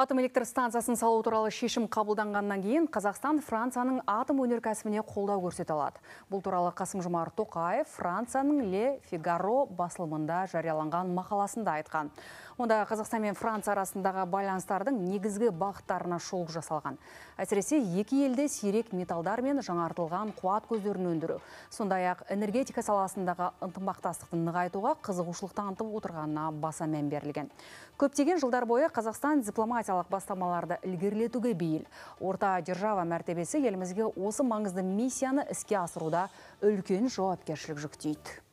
Атом электр станциясын салу туралы шешім қабылданғаннан кейін Қазақстан Францияның атом өнеркәсібіне қолдау көрсете алады. Бұл туралы Қасым Жомарт Тоқаев Францияның Ле Фигаро басылымында жарияланған мақаласында айтқан. Онда Қазақстан мен Франция арасындағы байланыстардың негізгі бағыттарына шолу жасалған. Әсіресе екі елде сирек металдар мен жаңартылған қуат көздерін өндіру, сондай-ақ энергетика саласындағы ынтымақтастықты нығайтуға қызығушылық танытып отырғанына баса мән берілген. Көптеген жылдар бойы Қазақстан дипломатия бастамаларды ілгерілетуге бейіл. Орта держава мәртебесі елімізге осы маңызды миссияны іске асыруда үлкен жауапкершілік жүктейді.